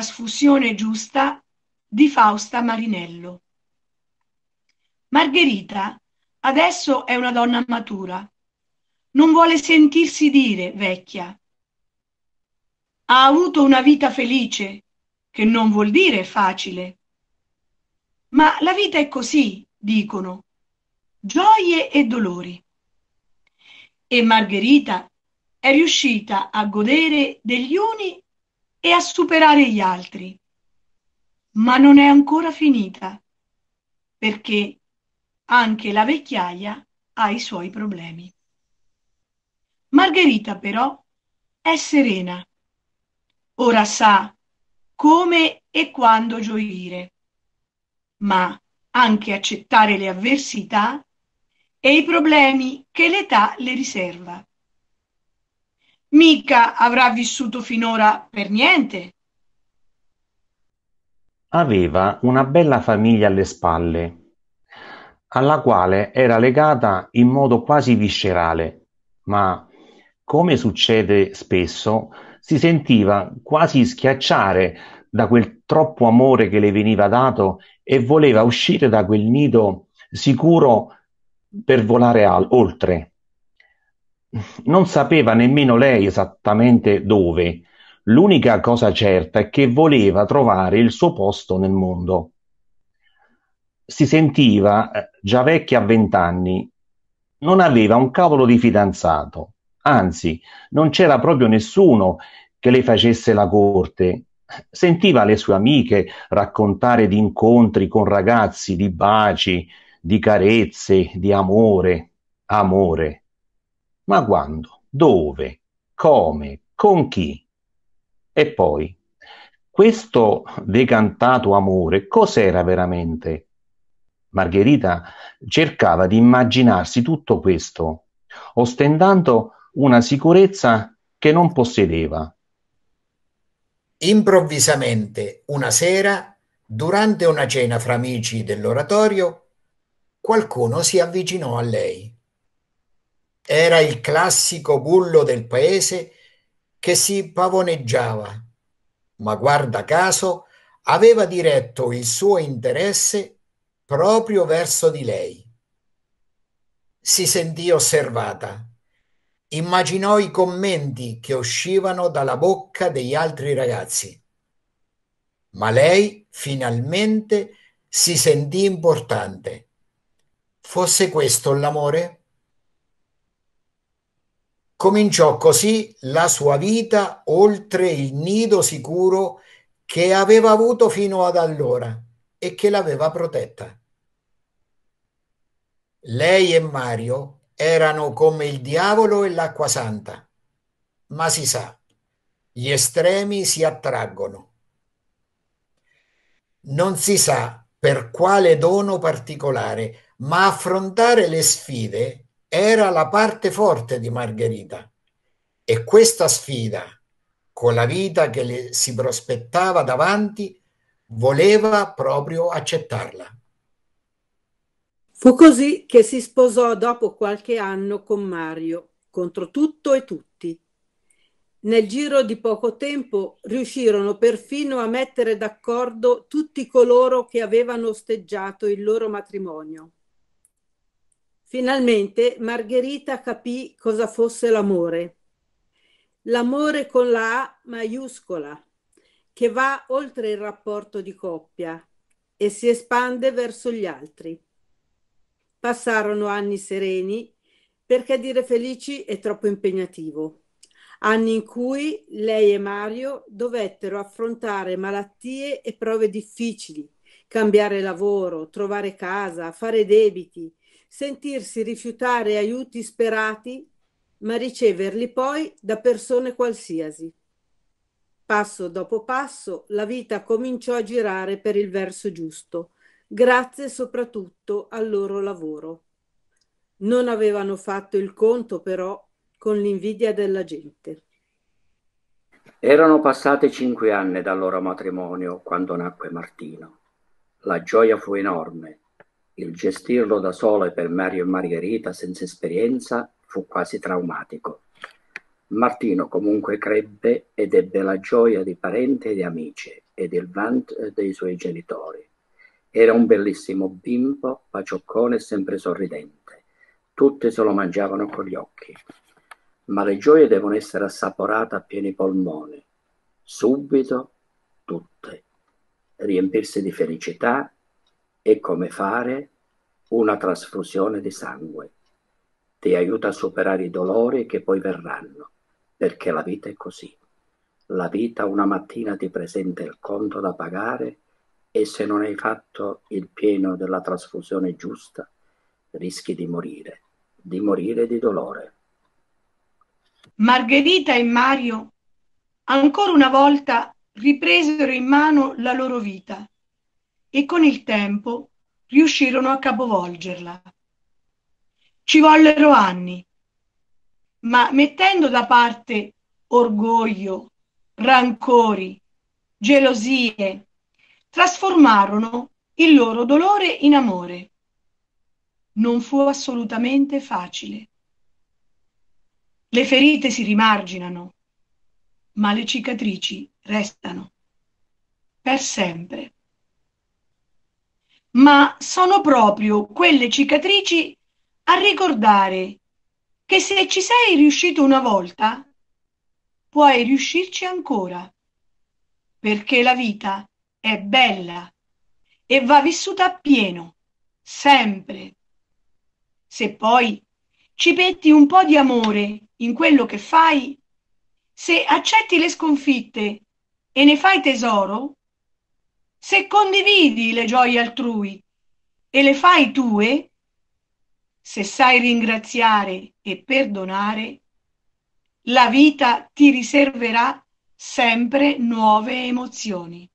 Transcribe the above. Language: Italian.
trasfusione giusta di Fausta Marinello. Margherita adesso è una donna matura. Non vuole sentirsi dire vecchia. Ha avuto una vita felice, che non vuol dire facile. Ma la vita è così, dicono, gioie e dolori. E Margherita è riuscita a godere degli uni e a superare gli altri. Ma non è ancora finita, perché anche la vecchiaia ha i suoi problemi. Margherita però è serena. Ora sa come e quando gioire, ma anche accettare le avversità e i problemi che l'età le riserva mica avrà vissuto finora per niente. Aveva una bella famiglia alle spalle, alla quale era legata in modo quasi viscerale, ma, come succede spesso, si sentiva quasi schiacciare da quel troppo amore che le veniva dato e voleva uscire da quel nido sicuro per volare al- oltre. Non sapeva nemmeno lei esattamente dove, l'unica cosa certa è che voleva trovare il suo posto nel mondo. Si sentiva eh, già vecchia a vent'anni, non aveva un cavolo di fidanzato, anzi non c'era proprio nessuno che le facesse la corte. Sentiva le sue amiche raccontare di incontri con ragazzi, di baci, di carezze, di amore, amore ma quando, dove, come, con chi. E poi, questo decantato amore cos'era veramente? Margherita cercava di immaginarsi tutto questo, ostentando una sicurezza che non possedeva. Improvvisamente, una sera, durante una cena fra amici dell'oratorio, qualcuno si avvicinò a lei. Era il classico bullo del paese che si pavoneggiava, ma guarda caso aveva diretto il suo interesse proprio verso di lei. Si sentì osservata, immaginò i commenti che uscivano dalla bocca degli altri ragazzi, ma lei finalmente si sentì importante. Fosse questo l'amore? Cominciò così la sua vita oltre il nido sicuro che aveva avuto fino ad allora e che l'aveva protetta. Lei e Mario erano come il diavolo e l'acqua santa, ma si sa, gli estremi si attraggono. Non si sa per quale dono particolare, ma affrontare le sfide era la parte forte di Margherita e questa sfida, con la vita che le si prospettava davanti, voleva proprio accettarla. Fu così che si sposò dopo qualche anno con Mario, contro tutto e tutti. Nel giro di poco tempo riuscirono perfino a mettere d'accordo tutti coloro che avevano osteggiato il loro matrimonio. Finalmente Margherita capì cosa fosse l'amore. L'amore con la A maiuscola, che va oltre il rapporto di coppia e si espande verso gli altri. Passarono anni sereni perché dire felici è troppo impegnativo. Anni in cui lei e Mario dovettero affrontare malattie e prove difficili, cambiare lavoro, trovare casa, fare debiti, sentirsi rifiutare aiuti sperati, ma riceverli poi da persone qualsiasi. Passo dopo passo la vita cominciò a girare per il verso giusto, grazie soprattutto al loro lavoro. Non avevano fatto il conto però con l'invidia della gente. Erano passati cinque anni dal loro matrimonio quando nacque Martino. La gioia fu enorme il gestirlo da sole per Mario e Margherita senza esperienza fu quasi traumatico. Martino comunque crebbe ed ebbe la gioia di parenti e di amici ed il vanto dei suoi genitori. Era un bellissimo bimbo, pacioccone e sempre sorridente. Tutti se lo mangiavano con gli occhi. Ma le gioie devono essere assaporate a pieni polmoni, subito, tutte. Riempirsi di felicità è come fare una trasfusione di sangue. Ti aiuta a superare i dolori che poi verranno, perché la vita è così. La vita una mattina ti presenta il conto da pagare e se non hai fatto il pieno della trasfusione giusta, rischi di morire, di morire di dolore. Margherita e Mario ancora una volta ripresero in mano la loro vita e con il tempo riuscirono a capovolgerla. Ci vollero anni, ma mettendo da parte orgoglio, rancori, gelosie, trasformarono il loro dolore in amore. Non fu assolutamente facile. Le ferite si rimarginano, ma le cicatrici restano per sempre ma sono proprio quelle cicatrici a ricordare che se ci sei riuscito una volta, puoi riuscirci ancora, perché la vita è bella e va vissuta a pieno, sempre. Se poi ci metti un po' di amore in quello che fai, se accetti le sconfitte e ne fai tesoro, se condividi le gioie altrui e le fai tue, se sai ringraziare e perdonare, la vita ti riserverà sempre nuove emozioni.